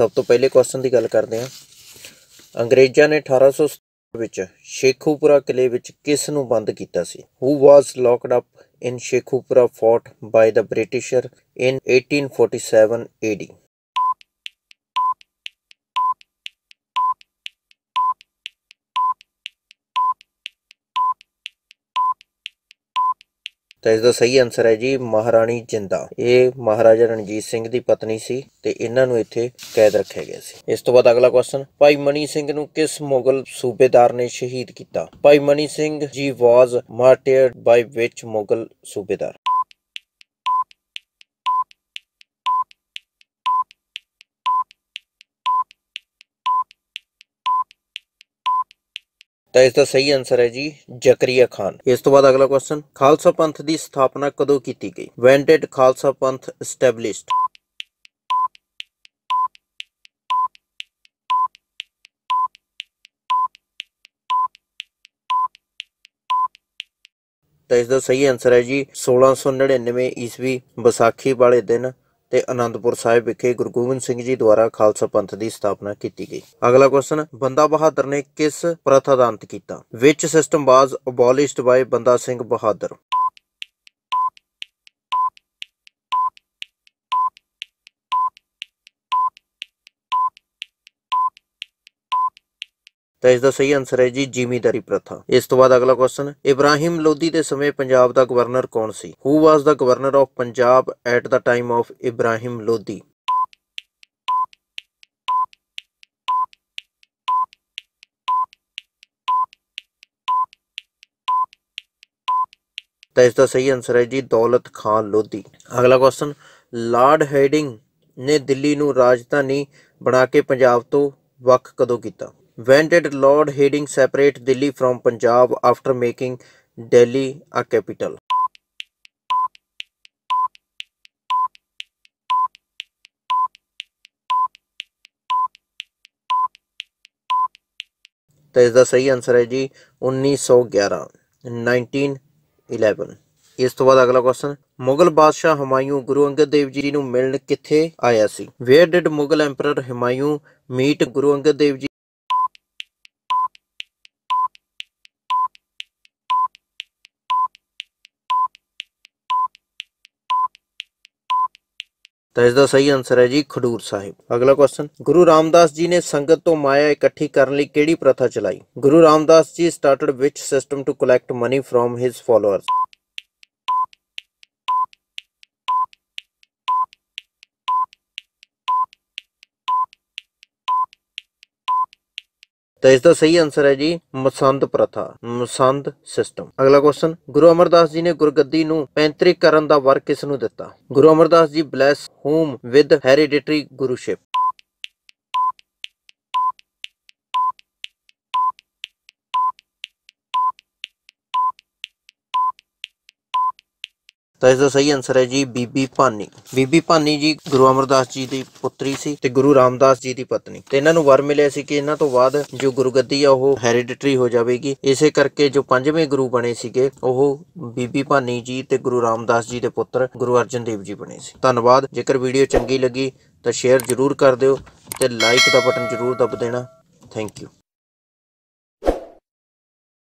ਸਭ ਤੋਂ ਪਹਿਲੇ ਕੁਐਸਚਨ ਦੀ ਗੱਲ ਕਰਦੇ ਹਾਂ ਅੰਗਰੇਜ਼ਾਂ ਨੇ 1800 ਵਿੱਚ ਸ਼ੇਖੂਪੁਰਾ ਕਿਲੇ ਵਿੱਚ ਕਿਸ ਨੂੰ ਬੰਦ ਕੀਤਾ ਸੀ who was locked up in Sheikhupura fort by the Britisher in 1847 AD ਤਾਂ ਇਸ ਦਾ ਸਹੀ ਆਨਸਰ ਹੈ ਜੀ ਮਹਾਰਾਣੀ ਜਿੰਦਾ ਇਹ ਮਹਾਰਾਜਾ ਰਣਜੀਤ ਸਿੰਘ ਦੀ ਪਤਨੀ ਸੀ ਤੇ ਇਹਨਾਂ ਨੂੰ ਇੱਥੇ ਕੈਦ ਰੱਖਿਆ ਗਿਆ ਸੀ ਇਸ ਤੋਂ ਬਾਅਦ ਅਗਲਾ ਕੁਐਸਚਨ ਭਾਈ ਮਨੀ ਸਿੰਘ ਨੂੰ ਕਿਸ ਮੁਗਲ ਸੂਬੇਦਾਰ ਨੇ ਸ਼ਹੀਦ ਕੀਤਾ ਭਾਈ ਮਨੀ ਸਿੰਘ ਜੀ ਵਾਜ਼ ਮਾਰਟੀਅਰਡ ਬਾਈ ਵਿਚ ਮੁਗਲ ਸੂਬੇਦਾਰ इसका सही आंसर है जी जकरिया खान इस तो बाद अगला क्वेश्चन खालसा पंथ की स्थापना कदों की गई वैन डेड खालसा पंथ स्टैबलिश तो इसका सही आंसर है जी सोलह सौ नड़िन्नवे ईस्वी विसाखी वाले दिन ਤੇ ਅਨੰਦਪੁਰ ਸਾਹਿਬ ਵਿਖੇ ਗੁਰੂ ਗੋਬਿੰਦ ਸਿੰਘ ਜੀ ਦੁਆਰਾ ਖਾਲਸਾ ਪੰਥ ਦੀ ਸਥਾਪਨਾ ਕੀਤੀ ਗਈ ਅਗਲਾ ਕੁਐਸਚਨ ਬੰਦਾ ਬਹਾਦਰ ਨੇ ਕਿਸ ਪ੍ਰਥਾ ਦਾ ਅੰਤ ਕੀਤਾ ਵਿਚ ਸਿਸਟਮ ਬਾਜ਼ ਅਬੋਲਿਸ਼ਡ ਬਾਈ ਬੰਦਾ ਸਿੰਘ ਬਹਾਦਰ ਤਾਂ ਇਸ ਦਾ ਸਹੀ ਆਨਸਰ ਹੈ ਜੀ ਜ਼ਿਮੀਦਾਰੀ ਪ੍ਰਥਾ ਇਸ ਤੋਂ ਬਾਅਦ ਅਗਲਾ ਕੁਐਸਚਨ ਇਬਰਾਹਿਮ ਲੋਧੀ ਦੇ ਸਮੇਂ ਪੰਜਾਬ ਦਾ ਗਵਰਨਰ ਕੌਣ ਸੀ who was the governor of Punjab at the time of Ibrahim Lodhi ਤਾਂ ਇਸ ਦਾ ਸਹੀ ਆਨਸਰ ਹੈ ਜੀ ਦੌਲਤ ਖਾਨ ਲੋਧੀ ਅਗਲਾ ਕੁਐਸਚਨ ਲਾਰਡ ਹੈਡਿੰਗ ਨੇ ਦਿੱਲੀ ਨੂੰ ਰਾਜਧਾਨੀ ਬਣਾ ਕੇ ਪੰਜਾਬ ਤੋਂ ਵੱਖ ਕਦੋਂ ਕੀਤਾ When did Lord Hiding separate Delhi from Punjab after making Delhi a capital? तो इसका सही आंसर है जी उन्नीस सौ ग्यारह नाइनटीन इलेवन इस तो अगला क्वेश्चन मुगल बादशाह हमायूं गुरु अंगद देव जी मिलन कितने आया सी where did Mughal emperor Humayun meet Guru Angad देव जी तो इसका सही आंसर है जी ਖਡੂਰ ਸਾਹਿਬ ਅਗਲਾ ਕੁਐਸਚਨ ਗੁਰੂ ਰਾਮਦਾਸ ਜੀ ਨੇ ਸੰਗਤ ਤੋਂ ਮਾਇਆ ਇਕੱਠੀ ਕਰਨ ਲਈ ਕਿਹੜੀ ਪ੍ਰਥਾ ਚਲਾਈ Guru Ramdas ji started which system to collect money from his followers ਤਾਂ ਇਸ ਦਾ ਸਹੀ ਆਨਸਰ ਹੈ ਜੀ ਮਸੰਦ ਪ੍ਰਥਾ ਮਸੰਦ ਸਿਸਟਮ ਅਗਲਾ ਕੁਐਸਚਨ ਗੁਰੂ ਅਮਰਦਾਸ ਜੀ ਨੇ ਗੁਰਗੱਦੀ ਨੂੰ ਪੈਂਤਰੀ ਕਰਨ ਦਾ ਵਰ ਕਿਸ ਨੂੰ ਦਿੱਤਾ Guru Amardas ji bless whom with hereditary guruship ਤਾਂ ਇਸ ਦਾ ਸਹੀ ਆਨਸਰ ਹੈ ਜੀ ਬੀਬੀ ਭਾਨੀ ਬੀਬੀ ਭਾਨੀ ਜੀ ਗੁਰੂ ਅਮਰਦਾਸ ਜੀ ਦੀ ਪੁੱਤਰੀ ਸੀ ਤੇ ਗੁਰੂ ਰਾਮਦਾਸ ਜੀ ਦੀ ਪਤਨੀ ਤੇ ਇਹਨਾਂ ਨੂੰ ਵਰ ਮਿਲਿਆ ਸੀ ਕਿ ਇਹਨਾਂ ਤੋਂ ਬਾਅਦ ਜੋ ਗੁਰਗੱਦੀ ਆ ਉਹ ਹੈਰੀਡਿਟਰੀ ਹੋ ਜਾਵੇਗੀ ਇਸੇ ਕਰਕੇ ਜੋ ਪੰਜਵੇਂ ਗੁਰੂ ਬਣੇ ਸੀਗੇ ਉਹ ਬੀਬੀ ਭਾਨੀ ਜੀ ਤੇ ਗੁਰੂ ਰਾਮਦਾਸ ਜੀ ਦੇ ਪੁੱਤਰ ਗੁਰੂ ਅਰਜਨ ਦੇਵ ਜੀ ਬਣੇ ਸੀ ਧੰਨਵਾਦ ਜੇਕਰ ਵੀਡੀਓ ਚੰਗੀ ਲੱਗੀ ਤਾਂ ਸ਼ੇਅਰ ਜ਼ਰੂਰ ਕਰ ਦਿਓ ਤੇ ਲਾਈਕ ਦਾ ਬਟਨ ਜ਼ਰੂਰ ਦਬ ਦੇਣਾ ਥੈਂਕ ਯੂ